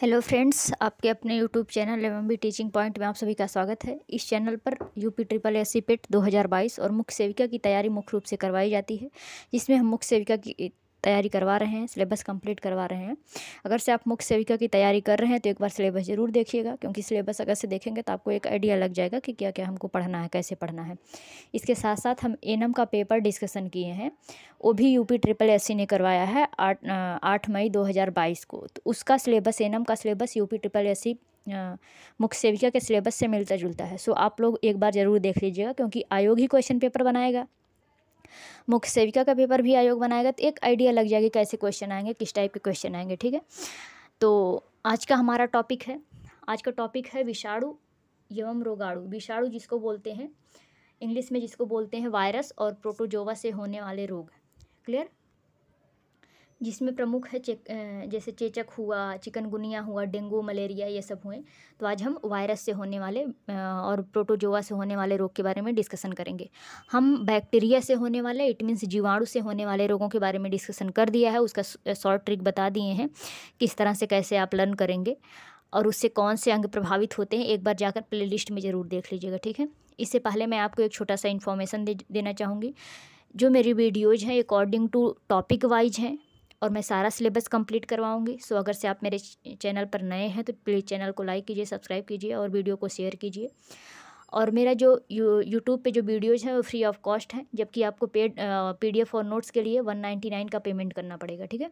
Hello friends आपके अपने YouTube channel एवं बी टीचिंग पॉइंट में आप सभी का स्वागत है इस चैनल पर UP triple S C PET दो और मुख्य सेविका की तैयारी मुख्य रूप से करवाई जाती है जिसमें हम मुख्य सेविका की तैयारी करवा रहे हैं सिलेबस कंप्लीट करवा रहे हैं अगर से आप मुख्य सेविका की तैयारी कर रहे हैं तो एक बार सिलेबस ज़रूर देखिएगा क्योंकि सिलेबस अगर से देखेंगे तो आपको एक आइडिया लग जाएगा कि क्या क्या हमको पढ़ना है कैसे पढ़ना है इसके साथ साथ हम एनम का पेपर डिस्कसन किए हैं वो भी यू ट्रिपल एस ने करवाया है आठ मई दो को तो उसका सिलेबस एनम का सिलेबस यू ट्रिपल एस मुख्य सेविका के सिलेबस से मिलता जुलता है सो आप लोग एक बार ज़रूर देख लीजिएगा क्योंकि आयोग ही क्वेश्चन पेपर बनाएगा मुख्य सेविका का पेपर भी आयोग बनाएगा तो एक आइडिया लग जाएगा कैसे क्वेश्चन आएंगे किस टाइप के क्वेश्चन आएंगे ठीक है तो आज का हमारा टॉपिक है आज का टॉपिक है विषाणु एवं रोगाणु विषाणु जिसको बोलते हैं इंग्लिश में जिसको बोलते हैं वायरस और प्रोटोजोवा से होने वाले रोग क्लियर जिसमें प्रमुख है चेक जैसे चेचक हुआ चिकनगुनिया हुआ डेंगू मलेरिया ये सब हुए तो आज हम वायरस से होने वाले और प्रोटोजोआ से होने वाले रोग के बारे में डिस्कशन करेंगे हम बैक्टीरिया से होने वाले इट मीन्स जीवाणु से होने वाले रोगों के बारे में डिस्कशन कर दिया है उसका शॉर्ट ट्रिक बता दिए हैं किस तरह से कैसे आप लर्न करेंगे और उससे कौन से अंग प्रभावित होते हैं एक बार जाकर प्ले में ज़रूर देख लीजिएगा ठीक है इससे पहले मैं आपको एक छोटा सा इन्फॉर्मेशन दे देना चाहूँगी जो मेरी वीडियोज हैं अकॉर्डिंग टू टॉपिक वाइज हैं और मैं सारा सिलेबस कंप्लीट करवाऊंगी सो अगर से आप मेरे चैनल पर नए हैं तो प्लीज़ चैनल को लाइक कीजिए सब्सक्राइब कीजिए और वीडियो को शेयर कीजिए और मेरा जो यू यूट्यूब पे जो वीडियोज़ हैं वो फ्री ऑफ कॉस्ट हैं जबकि आपको पेड पीडीएफ और नोट्स के लिए वन नाइन्टी नाइन का पेमेंट करना पड़ेगा ठीक है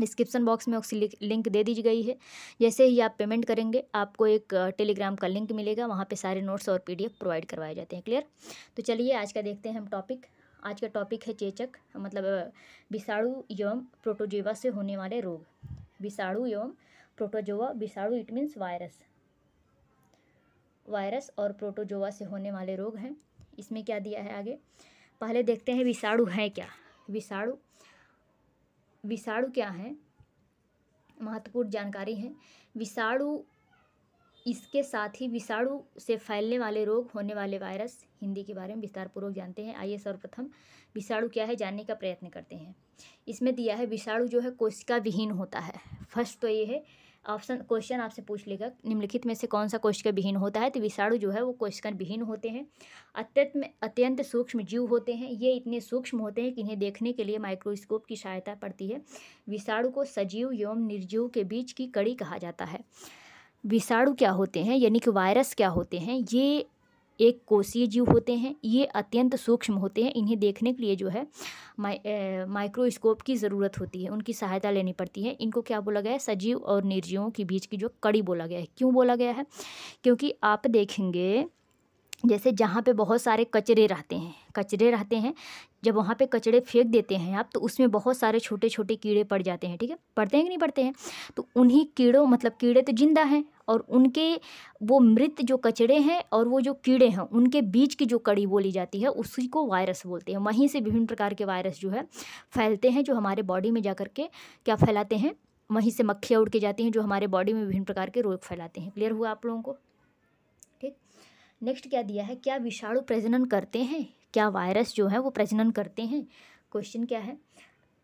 डिस्क्रिप्शन बॉक्स में उसकी लिंक दे दी गई है जैसे ही आप पेमेंट करेंगे आपको एक टेलीग्राम का लिंक मिलेगा वहाँ पे सारे नोट्स और पीडीएफ प्रोवाइड करवाए जाते हैं क्लियर तो चलिए आज का देखते हैं हम टॉपिक आज का टॉपिक है चेचक मतलब विषाणु एवं प्रोटोजोवा से होने वाले रोग विषाणु एवं प्रोटोजोवा विषाणु इट मीन्स वायरस वायरस और प्रोटोजोवा से होने वाले रोग हैं इसमें क्या दिया है आगे पहले देखते हैं विषाणु है क्या विषाणु विषाणु क्या है महत्वपूर्ण जानकारी है विषाणु इसके साथ ही विषाणु से फैलने वाले रोग होने वाले वायरस हिंदी के बारे में विस्तारपूर्वक जानते हैं आइए सर्वप्रथम विषाणु क्या है जानने का प्रयत्न करते हैं इसमें दिया है विषाणु जो है कोशिका विहीन होता है फर्स्ट तो ये है ऑप्शन क्वेश्चन आपसे पूछ लेगा निम्नलिखित में से कौन सा कोशिका विहीन होता है तो विषाणु जो है वो कोशिका विहीन होते हैं अत्यंत में अत्यंत सूक्ष्म जीव होते हैं ये इतने सूक्ष्म होते हैं कि इन्हें देखने के लिए माइक्रोस्कोप की सहायता पड़ती है विषाणु को सजीव एवं निर्जीव के बीच की कड़ी कहा जाता है विषाणु क्या होते हैं यानी कि वायरस क्या होते हैं ये एक कोशीय जीव होते हैं ये अत्यंत सूक्ष्म होते हैं इन्हें देखने के लिए जो है माइ माइक्रोस्कोप की ज़रूरत होती है उनकी सहायता लेनी पड़ती है इनको क्या बोला गया है सजीव और निर्जीवों के बीच की जो कड़ी बोला गया है क्यों बोला गया है क्योंकि आप देखेंगे जैसे जहाँ पे बहुत सारे कचरे रहते हैं कचरे रहते हैं जब वहाँ पे कचरे फेंक देते हैं आप तो उसमें बहुत सारे छोटे छोटे कीड़े पड़ जाते हैं ठीक है पड़ते हैं कि नहीं पड़ते हैं तो उन्हीं कीड़ों मतलब कीड़े तो जिंदा हैं और उनके वो मृत जो कचड़े हैं और वो जो कीड़े हैं उनके बीच की जो कड़ी बोली जाती है उसी को वायरस बोलते हैं वहीं से विभिन्न प्रकार के वायरस जो है फैलते हैं जो हमारे बॉडी में जा के क्या फैलाते हैं वहीं से मक्खियाँ उड़ के जाती हैं जो हमारे बॉडी में विभिन्न प्रकार के रोग फैलाते हैं क्लियर हुआ आप लोगों को ठीक नेक्स्ट क्या दिया है क्या विषाणु प्रजनन करते हैं क्या वायरस जो है वो प्रजनन करते हैं क्वेश्चन क्या है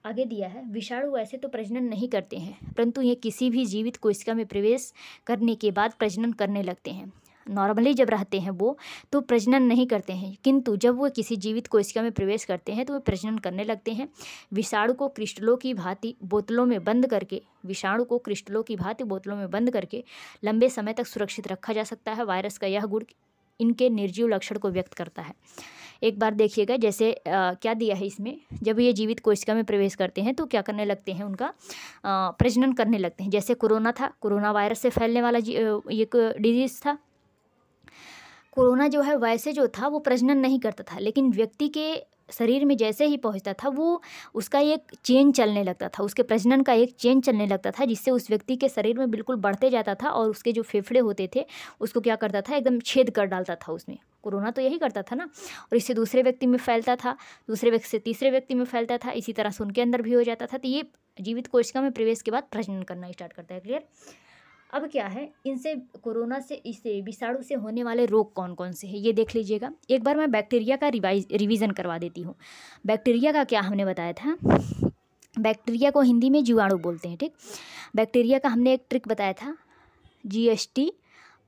आगे दिया है विषाणु वैसे तो प्रजनन नहीं करते हैं परंतु ये किसी भी जीवित कोशिका में प्रवेश करने के बाद प्रजनन करने लगते हैं नॉर्मली जब रहते हैं वो तो प्रजनन नहीं करते हैं किंतु जब वो किसी जीवित कोशिका में प्रवेश करते हैं तो वे प्रजनन करने लगते हैं विषाणु को क्रिस्टलों की भांति बोतलों में बंद करके विषाणु को क्रिस्टलों की भांति बोतलों में बंद करके लंबे समय तक सुरक्षित रखा जा सकता है वायरस का यह गुण इनके निर्जीव लक्षण को व्यक्त करता है एक बार देखिएगा जैसे आ, क्या दिया है इसमें जब ये जीवित कोशिका में प्रवेश करते हैं तो क्या करने लगते हैं उनका प्रजनन करने लगते हैं जैसे कोरोना था कोरोना वायरस से फैलने वाला एक डिजीज़ था कोरोना जो है वैसे जो था वो प्रजनन नहीं करता था लेकिन व्यक्ति के शरीर में जैसे ही पहुंचता था वो उसका एक चेन चलने लगता था उसके प्रजनन का एक चेन चलने लगता था जिससे उस व्यक्ति के शरीर में बिल्कुल बढ़ते जाता था और उसके जो फेफड़े होते थे उसको क्या करता था एकदम छेद कर डालता था उसमें कोरोना तो यही करता था ना और इससे दूसरे व्यक्ति में फैलता था दूसरे व्यक्ति से तीसरे व्यक्ति में फैलता था इसी तरह से उनके अंदर भी हो जाता था तो ये जीवित कोशिका में प्रवेश के बाद प्रजनन करना स्टार्ट करता है क्लियर अब क्या है इनसे कोरोना से इसे विषाणु से होने वाले रोग कौन कौन से हैं ये देख लीजिएगा एक बार मैं बैक्टीरिया का रिवाइज रिविज़न करवा देती हूँ बैक्टीरिया का क्या हमने बताया था बैक्टीरिया को हिंदी में जीवाणु बोलते हैं ठीक बैक्टीरिया का हमने एक ट्रिक बताया था जीएसटी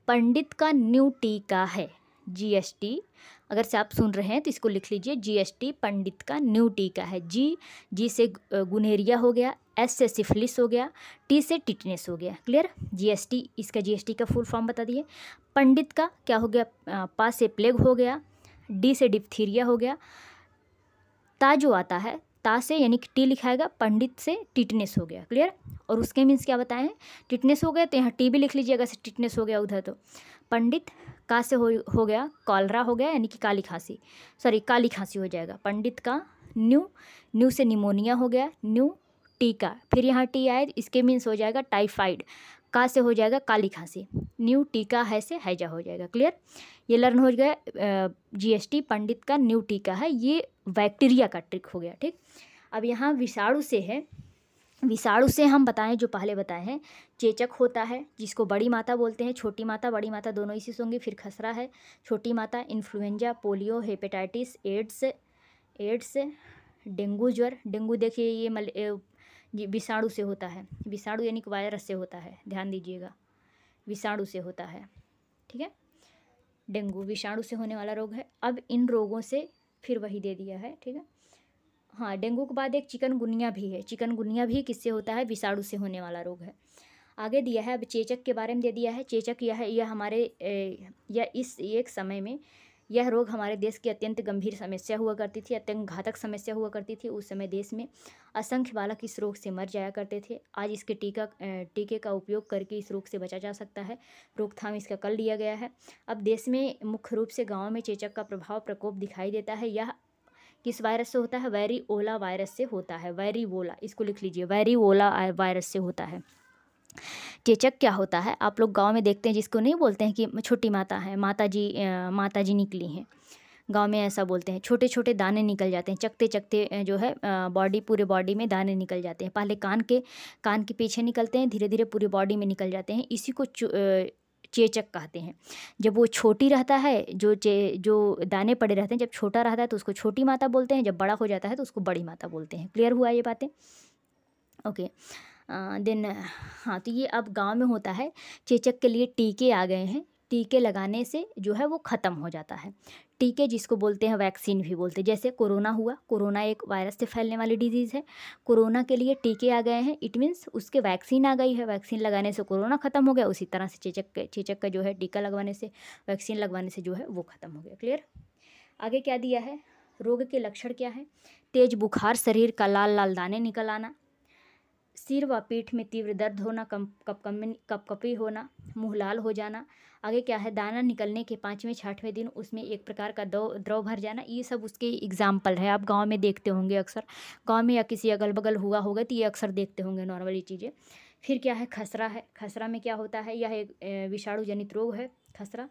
पंडित का न्यू टीका है जीएसटी अगर से आप सुन रहे हैं तो इसको लिख लीजिए जीएसटी पंडित का न्यू टी का है जी जी से गुनेरिया हो गया एस से सिफलिस हो गया टी से टिटनेस हो गया क्लियर जीएसटी इसका जीएसटी का फुल फॉर्म बता दिए पंडित का क्या हो गया पा से प्लेग हो गया डी से डिप्थीरिया हो गया ता जो आता है ता से यानी कि टी लिखाएगा पंडित से टिटनेस हो गया क्लियर और उसके मीन्स क्या बताएं टिटनेस हो गया तो यहाँ टी भी लिख लीजिए अगर से टिटनेस हो गया उधर तो पंडित कहाँ से हो हो गया कॉलरा हो गया यानी कि काली खांसी सॉरी काली खांसी हो जाएगा पंडित का न्यू न्यू से निमोनिया हो गया न्यू टीका फिर यहाँ टी आए इसके मीन्स हो जाएगा टाइफाइड कहाँ से हो जाएगा काली खांसी न्यू टीका है से हैजा हो जाएगा क्लियर ये लर्न हो गया जीएसटी पंडित का न्यू टीका है ये बैक्टीरिया का ट्रिक हो गया ठीक अब यहाँ विषाणु से है विषाणु से हम बताएं जो पहले बताए हैं चेचक होता है जिसको बड़ी माता बोलते हैं छोटी माता बड़ी माता दोनों इसी से होंगी फिर खसरा है छोटी माता influenza polio hepatitis AIDS AIDS dengue ज्वर डेंगू देखिए ये मल विषाणु से होता है विषाणु यानी कि वायरस से होता है ध्यान दीजिएगा विषाणु से होता है ठीक है डेंगू विषाणु से होने वाला रोग है अब इन रोगों से फिर वही दे दिया है ठीक है हाँ डेंगू के बाद एक चिकनगुनिया भी है चिकनगुनिया भी किससे होता है विषाणु से होने वाला रोग है आगे दिया है अब चेचक के बारे में दे दिया है चेचक यह यह हमारे यह इस एक समय में यह रोग हमारे देश की अत्यंत गंभीर समस्या हुआ करती थी अत्यंत घातक समस्या हुआ करती थी उस समय देश में असंख्य बालक इस रोग से मर जाया करते थे आज इसके टीका टीके का उपयोग करके इस रोग से बचा जा सकता है रोकथाम इसका कर लिया गया है अब देश में मुख्य रूप से गाँव में चेचक का प्रभाव प्रकोप दिखाई देता है यह किस वायरस से होता है वेरी ओला वायरस से होता है वेरी वोला इसको लिख लीजिए वेरी ओला वायरस से होता है चेचक क्या होता है आप लोग गांव में देखते हैं जिसको नहीं बोलते हैं कि छोटी माता है माता जी आ, माता जी निकली हैं गांव में ऐसा बोलते हैं छोटे छोटे दाने निकल जाते हैं चकते चकते जो है बॉडी पूरे बॉडी में दाने निकल जाते हैं पहले कान के कान के पीछे निकलते हैं धीरे धीरे पूरी बॉडी में निकल जाते हैं इसी को चेचक कहते हैं जब वो छोटी रहता है जो चे जो दाने पड़े रहते हैं जब छोटा रहता है तो उसको छोटी माता बोलते हैं जब बड़ा हो जाता है तो उसको बड़ी माता बोलते हैं क्लियर हुआ ये बातें ओके देन हाँ तो ये अब गांव में होता है चेचक के लिए टीके आ गए हैं टीके लगाने से जो है वो ख़त्म हो जाता है टीके जिसको बोलते हैं वैक्सीन भी बोलते हैं जैसे कोरोना हुआ कोरोना एक वायरस से फैलने वाली डिजीज़ है कोरोना के लिए टीके आ गए हैं इट मीन्स उसके वैक्सीन आ गई है वैक्सीन लगाने से कोरोना ख़त्म हो गया उसी तरह से चेचक चेचक का जो है टीका लगवाने से वैक्सीन लगवाने से जो है वो ख़त्म हो गया क्लियर आगे क्या दिया है रोग के लक्षण क्या है तेज बुखार शरीर का लाल लाल दाने निकल आना सिर व पीठ में तीव्र दर्द होना कम कपकपी कपकपी होना मुँह लाल हो जाना आगे क्या है दाना निकलने के पाँचवें छठवें दिन उसमें एक प्रकार का दौ द्रव भर जाना ये सब उसके एग्जाम्पल है आप गांव में देखते होंगे अक्सर गांव में या किसी अगल बगल हुआ होगा तो ये अक्सर देखते होंगे नॉर्मली चीज़ें फिर क्या है खसरा है खसरा में क्या होता है यह एक विषाणु जनित रोग है खसरा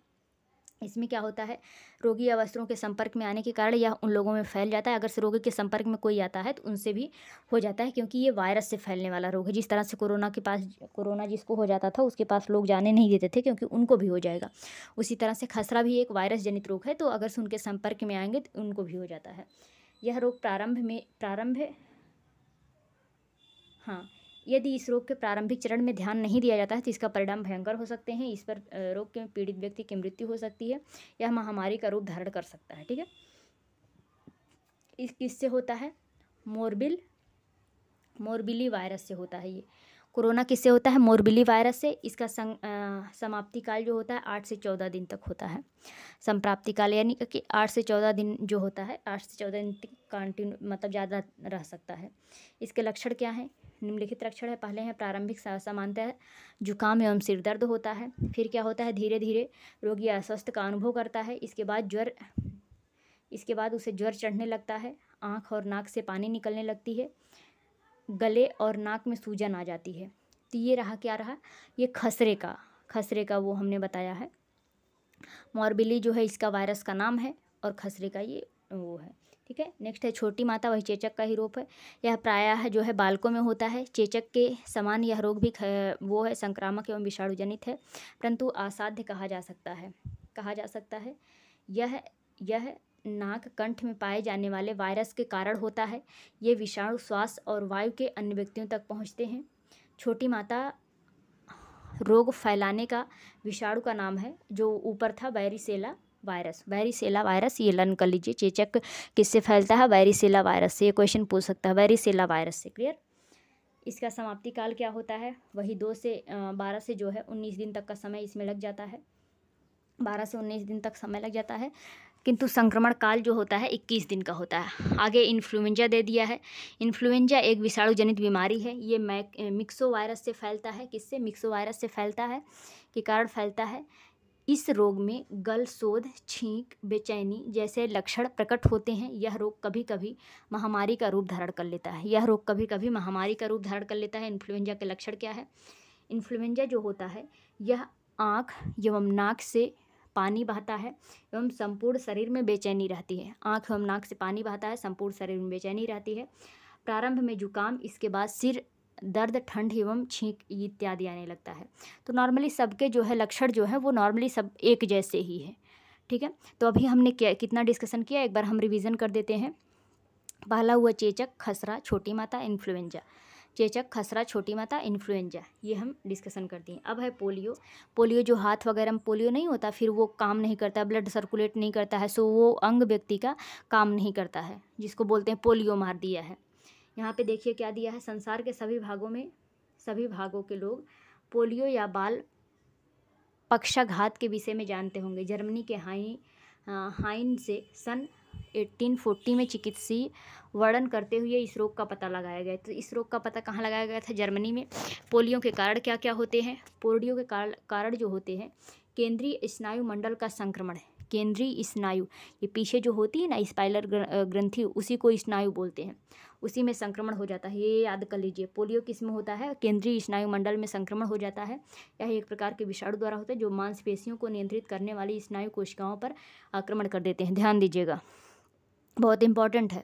इसमें क्या होता है रोगी या वस्त्रों के संपर्क में आने के कारण यह उन लोगों में फैल जाता है अगर से रोगी के संपर्क में कोई आता है तो उनसे भी हो जाता है क्योंकि ये वायरस से फैलने वाला रोग है जिस तरह से कोरोना के पास कोरोना जिसको हो जाता था उसके पास लोग जाने नहीं देते थे क्योंकि उनको भी हो जाएगा उसी तरह से खसरा भी एक वायरस जनित रोग है तो अगर से उनके संपर्क में आएंगे तो उनको भी हो जाता है यह रोग प्रारंभ में प्रारंभ हाँ यदि इस रोग के प्रारंभिक चरण में ध्यान नहीं दिया जाता है तो इसका परिणाम भयंकर हो सकते हैं इस पर रोग के पीड़ित व्यक्ति की मृत्यु हो सकती है यह महामारी का रूप धारण कर सकता है ठीक है इस किससे होता है मोरबिल मोरबिली वायरस से होता है ये कोरोना किससे होता है मोरबिली वायरस से इसका संग आ, समाप्ति काल जो होता है आठ से चौदह दिन तक होता है संप्राप्ति काल यानी कि आठ से चौदह दिन जो होता है आठ से चौदह दिन तक कंटिन्यू मतलब ज़्यादा रह सकता है इसके लक्षण क्या हैं निम्नलिखित लक्षण है पहले हैं प्रारंभिक सामान्यतः जुकाम एवं सिर दर्द होता है फिर क्या होता है धीरे धीरे रोगी अस्वस्थ का अनुभव करता है इसके बाद ज्वर इसके बाद उसे ज्वर चढ़ने लगता है आँख और नाक से पानी निकलने लगती है गले और नाक में सूजन आ जाती है तो ये रहा क्या रहा ये खसरे का खसरे का वो हमने बताया है मॉर्बिली जो है इसका वायरस का नाम है और खसरे का ये वो है ठीक है नेक्स्ट है छोटी माता वही चेचक का ही रोग है यह प्रायः जो है बालकों में होता है चेचक के समान यह रोग भी वो है संक्रामक एवं विषाणुजनित है परंतु असाध्य कहा जा सकता है कहा जा सकता है यह यह नाक कंठ में पाए जाने वाले वायरस के कारण होता है ये विषाणु श्वास और वायु के अन्य व्यक्तियों तक पहुँचते हैं छोटी माता रोग फैलाने का विषाणु का नाम है जो ऊपर था बैरीसेला वायरस वायरिसेला वायरस ये लर्न कर लीजिए चेचक किससे फैलता है वायरिसेला वायरस से ये क्वेश्चन पूछ सकता है वायरिसेला वायरस से क्लियर इसका समाप्ति काल क्या होता है वही दो से बारह से जो है उन्नीस दिन तक का समय इसमें लग जाता है बारह से उन्नीस दिन तक समय लग जाता है किंतु संक्रमण काल जो होता है इक्कीस दिन का होता है आगे इन्फ्लुएंजा दे दिया है इन्फ्लुएंजा एक विषाणु जनित बीमारी है ये मैक मिक्सो वायरस से फैलता है किससे मिक्सो वायरस से फैलता है के कारण फैलता है इस रोग में गल शोध छींक बेचैनी जैसे लक्षण प्रकट होते हैं यह रोग कभी कभी महामारी का रूप धारण कर लेता है यह रोग कभी कभी महामारी का रूप धारण कर लेता है इन्फ्लुएंजा के लक्षण क्या है इन्फ्लुएंजा जो होता है यह आँख एवं नाक से पानी बहता है एवं संपूर्ण शरीर में बेचैनी रहती है आँख एवं नाक से पानी बहता है संपूर्ण शरीर में बेचैनी रहती है प्रारंभ में जुकाम इसके बाद सिर दर्द ठंड एवं छींक इत्यादि आने लगता है तो नॉर्मली सबके जो है लक्षण जो है वो नॉर्मली सब एक जैसे ही है ठीक है तो अभी हमने क्या कितना डिस्कशन किया एक बार हम रिवीजन कर देते हैं पहला हुआ चेचक खसरा छोटी माता इन्फ्लुएंजा चेचक खसरा छोटी माता इन्फ्लुएंजा ये हम डिस्कशन करते हैं अब है पोलियो पोलियो जो हाथ वगैरह में पोलियो नहीं होता फिर वो काम नहीं करता ब्लड सर्कुलेट नहीं करता है सो वो अंग व्यक्ति का काम नहीं करता है जिसको बोलते हैं पोलियो मार दिया है यहाँ पे देखिए क्या दिया है संसार के सभी भागों में सभी भागों के लोग पोलियो या बाल पक्षाघात के विषय में जानते होंगे जर्मनी के हाई हाँ, हाइन से सन 1840 में चिकित्सीय वर्णन करते हुए इस रोग का पता लगाया गया तो इस रोग का पता कहाँ लगाया गया था जर्मनी में पोलियो के कारण क्या क्या होते हैं पोलियो के कारण जो होते हैं केंद्रीय स्नायुमंडल का संक्रमण है केंद्रीय स्नायु ये पीछे जो होती है ना स्पाइलर ग्रंथि उसी को स्नायु बोलते हैं उसी में संक्रमण हो जाता है ये याद कर लीजिए पोलियो किस में होता है केंद्रीय स्नायु मंडल में संक्रमण हो जाता है यह एक प्रकार के विषाणु द्वारा होता है जो मांसपेशियों को नियंत्रित करने वाली स्नायु कोशिकाओं पर आक्रमण कर देते हैं ध्यान दीजिएगा बहुत इंपॉर्टेंट है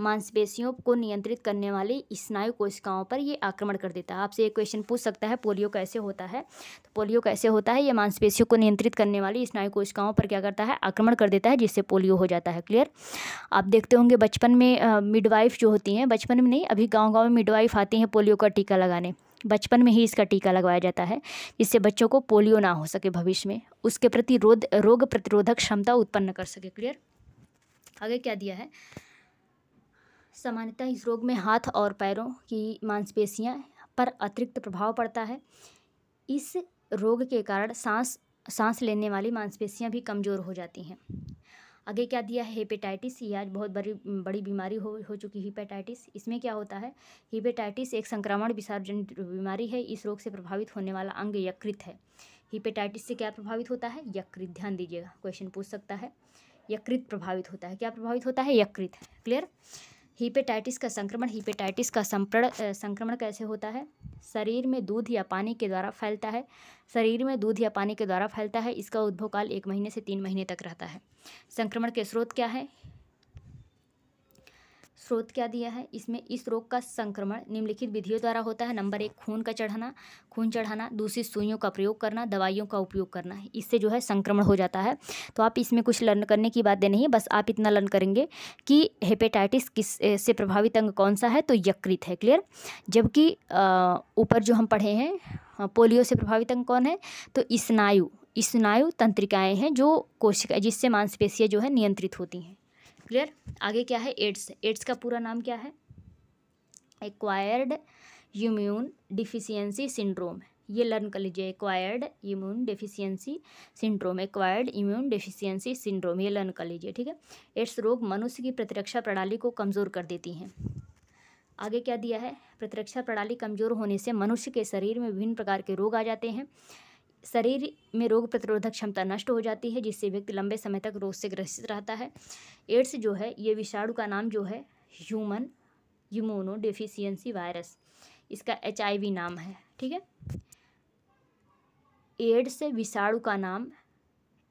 मांसपेशियों को नियंत्रित करने वाली स्नायु कोशिकाओं पर ये आक्रमण कर देता है आपसे एक क्वेश्चन पूछ सकता है पोलियो कैसे होता है तो पोलियो कैसे होता है ये मांसपेशियों को नियंत्रित करने वाली स्नायु कोशिकाओं पर क्या करता है आक्रमण कर देता है जिससे पोलियो हो जाता है क्लियर आप देखते होंगे बचपन में मिडवाइफ जो होती हैं बचपन में नहीं अभी गाँव गाँव में मिडवाइफ आती हैं पोलियो का टीका लगाने बचपन में ही इसका टीका लगवाया जाता है जिससे बच्चों को पोलियो ना हो सके भविष्य में उसके प्रति रोग प्रतिरोधक क्षमता उत्पन्न कर सके क्लियर आगे क्या दिया है सामान्यतः इस रोग में हाथ और पैरों की मांसपेशियां पर अतिरिक्त प्रभाव पड़ता है इस रोग के कारण सांस सांस लेने वाली मांसपेशियां भी कमज़ोर हो जाती हैं आगे क्या दिया है हेपेटाइटिस ये आज बहुत बड़ी बड़ी बीमारी हो हो चुकी है हेपेटाइटिस इसमें क्या होता है हेपेटाइटिस एक संक्रमण विसर्जन बीमारी है इस रोग से प्रभावित होने वाला अंग यकृत है हेपेटाइटिस से क्या प्रभावित होता है यकृत ध्यान दीजिएगा क्वेश्चन पूछ सकता है यकृत प्रभावित होता है क्या प्रभावित होता है यकृत क्लियर हीपेटाइटिस का संक्रमण हीपेटाइटिस का संप्रण संक्रमण कैसे होता है शरीर में दूध या पानी के द्वारा फैलता है शरीर में दूध या पानी के द्वारा फैलता है इसका उद्भव काल एक महीने से तीन महीने तक रहता है संक्रमण के स्रोत क्या है स्रोत क्या दिया है इसमें इस रोग का संक्रमण निम्नलिखित विधियों द्वारा होता है नंबर एक खून का चढ़ाना खून चढ़ाना दूसरी सुइयों का प्रयोग करना दवाइयों का उपयोग करना इससे जो है संक्रमण हो जाता है तो आप इसमें कुछ लर्न करने की बातें नहीं बस आप इतना लर्न करेंगे कि हेपेटाइटिस किस से प्रभावित अंग कौन सा है तो यकृत है क्लियर जबकि ऊपर जो हम पढ़े हैं पोलियो से प्रभावित अंग कौन है तो स्नायु स्नायु तंत्रिकाएँ हैं जो कोशिका जिससे मांसपेशियाँ जो है नियंत्रित होती हैं क्लियर आगे क्या है एड्स एड्स का पूरा नाम क्या है एक्वायर्ड इम्यून डिफिशियंसी सिंड्रोम ये लर्न कर लीजिए acquired immune deficiency syndrome acquired immune deficiency syndrome ये लर्न कर लीजिए ठीक है एड्स रोग मनुष्य की प्रतिरक्षा प्रणाली को कमज़ोर कर देती हैं आगे क्या दिया है प्रतिरक्षा प्रणाली कमज़ोर होने से मनुष्य के शरीर में विभिन्न प्रकार के रोग आ जाते हैं शरीर में रोग प्रतिरोधक क्षमता नष्ट हो जाती है जिससे व्यक्ति लंबे समय तक रोग से ग्रसित रहता है एड्स जो है ये विषाणु का नाम जो है ह्यूमन यूमोनोडेफिशियंसी वायरस इसका एच नाम है ठीक है एड्स विषाणु का नाम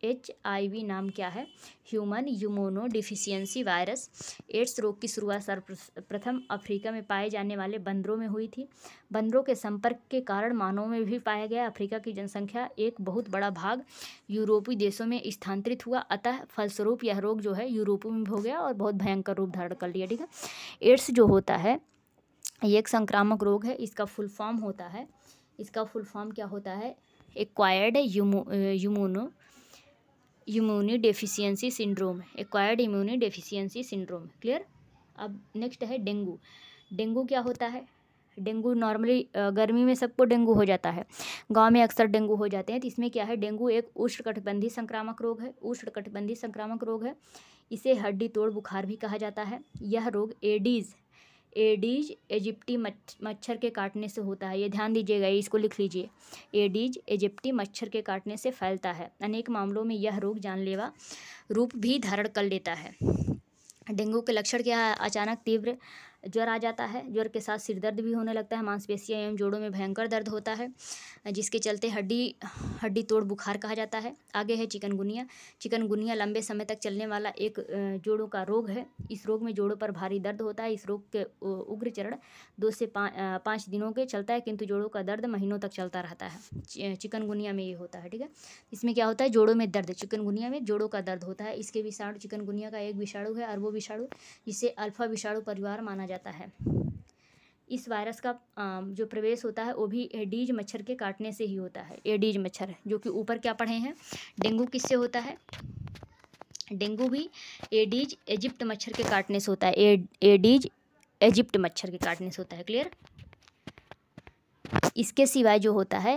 एच आई वी नाम क्या है human immunodeficiency virus AIDS रोग की शुरुआत सर्वप्रथम अफ्रीका में पाए जाने वाले बंदरों में हुई थी बंदरों के संपर्क के कारण मानव में भी पाया गया अफ्रीका की जनसंख्या एक बहुत बड़ा भाग यूरोपीय देशों में स्थानांतरित हुआ अतः फलस्वरूप यह रोग जो है यूरोप में हो गया और बहुत भयंकर रूप धारण कर लिया ठीक है एड्स जो होता है ये एक संक्रामक रोग है इसका फुल फॉर्म होता है इसका फुल फॉर्म क्या होता है एक्वायर्ड यूमो यूमोनो इम्यूनी डेफिशियंसी सिंड्रोम है acquired immune deficiency syndrome clear अब नेक्स्ट है डेंगू डेंगू क्या होता है डेंगू नॉर्मली गर्मी में सबको डेंगू हो जाता है गांव में अक्सर डेंगू हो जाते हैं तो इसमें क्या है डेंगू एक उष्णकटिबंधीय संक्रामक रोग है उष्णकटिबंधीय संक्रामक रोग है इसे हड्डी तोड़ बुखार भी कहा जाता है यह रोग एडीज़ एडीज एजिप्टी मच्छर के काटने से होता है ये ध्यान दीजिएगा इसको लिख लीजिए एडीज एजिप्टी मच्छर के काटने से फैलता है अनेक मामलों में यह रोग जानलेवा रूप भी धारण कर लेता है डेंगू के लक्षण क्या है अचानक तीव्र ज्वर आ जाता है ज्वर के साथ सिर दर्द भी होने लगता है मांसपेशियाँ एवं जोड़ों में भयंकर दर्द होता है जिसके चलते हड्डी हड्डी तोड़ बुखार कहा जाता है आगे है चिकनगुनिया चिकनगुनिया लंबे समय तक चलने वाला एक जोड़ों का रोग है इस रोग में जोड़ों पर भारी दर्द होता है इस रोग के उग्र चरण दो से पाँच दिनों के चलता है किंतु जोड़ों का दर्द महीनों तक चलता रहता है चिकनगुनिया में ये होता है ठीक है इसमें क्या होता है जोड़ों में दर्द चिकनगुनिया में जोड़ों का दर्द होता है इसके विषाणु चिकनगुनिया का एक विषाणु है अरबो विषाणु जिसे अल्फा विषाणु परिवार माना जाता जाता है इस वायरस का जो प्रवेश होता है वो भी एडीज मच्छर के काटने से ही होता है एडीज मच्छर जो कि ऊपर क्या पढ़े हैं डेंगू किससे होता है डेंगू भी एडीज इजिप्ट मच्छर के काटने से होता है एडीज इजिप्ट मच्छर के काटने से होता है क्लियर इसके सिवाय जो होता है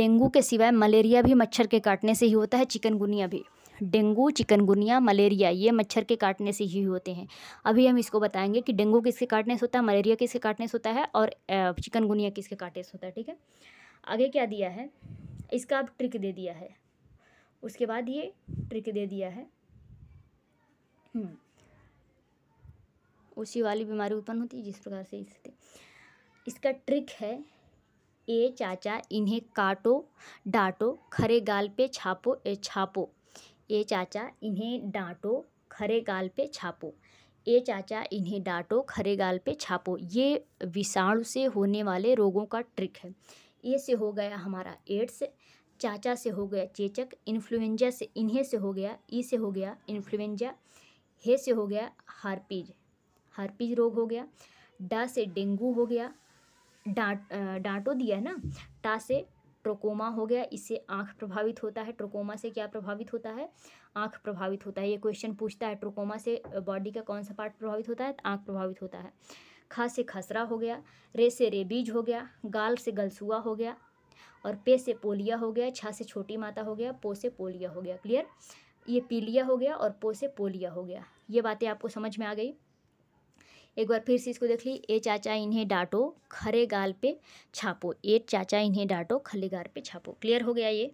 डेंगू के सिवाय मलेरिया भी मच्छर के काटने से ही होता है चिकनगुनिया भी डेंगू चिकनगुनिया मलेरिया ये मच्छर के काटने से ही होते हैं अभी हम इसको बताएंगे कि डेंगू किसके काटने से होता है मलेरिया किसके काटने से होता है और चिकनगुनिया किसके काटने से होता है ठीक है आगे क्या दिया है इसका अब ट्रिक दे दिया है उसके बाद ये ट्रिक दे दिया है हम्म। उसी वाली बीमारी उत्पन्न होती है जिस प्रकार से इससे इसका ट्रिक है ए चाचा इन्हें काटो डांटो खरे गाल पे छापो ए छापो ए चाचा इन्हें डांटो खरे गाल पे छापो ए चाचा इन्हें डांटो खरे गाल पे छापो ये विषाणु से होने वाले रोगों का ट्रिक है ए से हो गया हमारा एड्स चाचा से हो गया चेचक इन्फ्लुएंजा से इन्हें से हो गया ई से हो गया इन्फ्लुएंजा हे से हो गया हारपीज हारपीज रोग हो गया डा से डेंगू हो गया डांट डांटो दिया है ना टा से ट्रोकोमा हो गया इससे आँख प्रभावित होता है ट्रोकोमा से क्या प्रभावित होता है आँख प्रभावित होता है ये क्वेश्चन पूछता है ट्रोकोमा से बॉडी का कौन सा पार्ट प्रभावित होता है तो आँख प्रभावित होता है खा से खसरा हो गया रे से रेबीज हो गया गाल से गलसुआ हो गया और पे से पोलिया हो गया छा से छोटी माता हो गया पो से पोलिया हो गया क्लियर ये पीलिया हो गया और पो से पोलिया हो गया ये बातें आपको समझ में आ गई एक बार फिर से इसको देख ली ए चाचा इन्हें डांटो खरे गाल पे छापो ए चाचा इन्हें डांटो खले गाल पे छापो क्लियर हो गया ये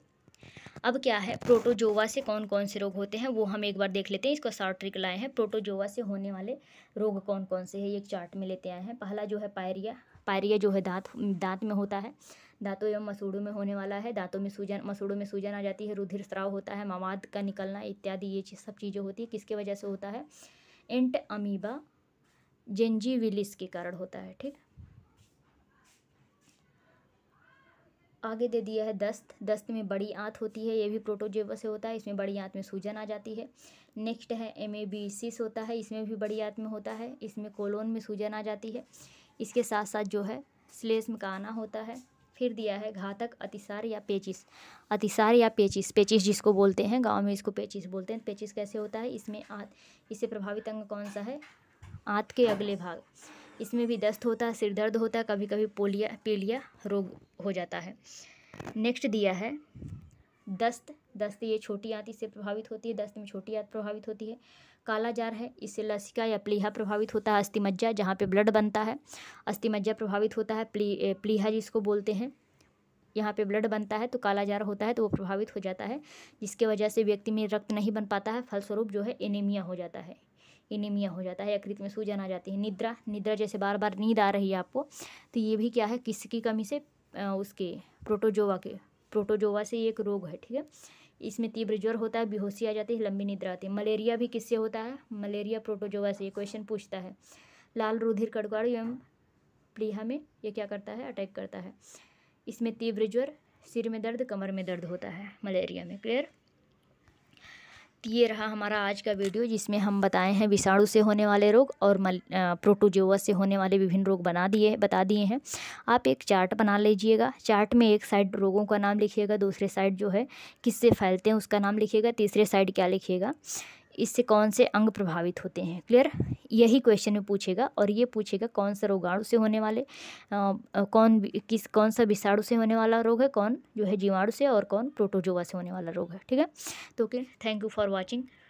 अब क्या है प्रोटोजोवा से कौन कौन से रोग होते हैं वो हम एक बार देख लेते हैं इसको शॉर्ट ट्रिक लाए हैं प्रोटोजोवा से होने वाले रोग कौन कौन से है ये एक चार्ट में लेते आए हैं पहला जो है पायरिया पायरिया जो है दांत दांत में होता है दांतों एवं मसूड़ों में होने वाला है दांतों में सूजन मसूड़ों में सूजन आ जाती है रुधिर स्राव होता है मवाद का निकलना इत्यादि ये चीज़ सब चीज़ें होती है किसके वजह से होता है एंट अमीबा जेंजीविलिस के कारण होता है ठीक आगे दे दिया है दस्त दस्त में बड़ी आंत होती है ये भी प्रोटोजेवा से होता है इसमें बड़ी आंत में सूजन आ जाती है नेक्स्ट है एम होता है इसमें भी बड़ी आंत में होता है इसमें कोलोन में सूजन आ जाती है इसके साथ साथ जो है श्लेष्म का आना होता है फिर दिया है घातक अतिसार या पेचिस अतिसार या पेचिस पेचिस जिसको बोलते हैं गाँव में इसको पेचिस बोलते हैं पेचिस कैसे होता है इसमें आँत इससे प्रभावित अंग कौन सा है आँत के अगले भाग इसमें भी दस्त होता है सिर दर्द होता है कभी कभी पोलिया पीलिया रोग हो जाता है नेक्स्ट दिया है दस्त दस्त ये छोटी आंत इससे प्रभावित होती है दस्त में छोटी आंत प्रभावित होती है काला जार है इससे लसिका या प्लीहा प्रभावित होता है अस्थिमज्जा जहाँ पे ब्लड बनता है अस्थिमज्जा प्रभावित होता है प्ली प्लीहा जिसको बोलते हैं यहाँ पे ब्लड बनता है तो काला जार होता है तो वो प्रभावित हो जाता है जिसके वजह से व्यक्ति में रक्त नहीं बन पाता है फलस्वरूप जो है एनीमिया हो जाता है एनीमिया हो जाता है यकृत में सूजन आ जाती है निद्रा निद्रा जैसे बार बार नींद आ रही है आपको तो ये भी क्या है किसकी कमी से उसके प्रोटोजोवा के प्रोटोजोवा से एक रोग है ठीक है इसमें तीव्र ज्वर होता है बेहोशी आ जाती है लंबी निद्रा आती है मलेरिया भी किससे होता है मलेरिया प्रोटोजोवा से ये क्वेश्चन पूछता है लाल रुधिर कड़कड़ एवं प्लीहा में ये क्या करता है अटैक करता है इसमें तीव्र ज्वर सिर में दर्द कमर में दर्द होता है मलेरिया में क्लियर ये रहा हमारा आज का वीडियो जिसमें हम बताए हैं विषाणु से होने वाले रोग और मल प्रोटोजोवा से होने वाले विभिन्न रोग बना दिए बता दिए हैं आप एक चार्ट बना लीजिएगा चार्ट में एक साइड रोगों का नाम लिखिएगा दूसरे साइड जो है किससे फैलते हैं उसका नाम लिखिएगा तीसरे साइड क्या लिखिएगा इससे कौन से अंग प्रभावित होते हैं क्लियर यही क्वेश्चन में पूछेगा और ये पूछेगा कौन सा रोगाणु से होने वाले आ, कौन किस कौन सा विषाणु से होने वाला रोग है कौन जो है जीवाणु से और कौन प्रोटोजोवा से होने वाला रोग है ठीक है तो okay thank you for watching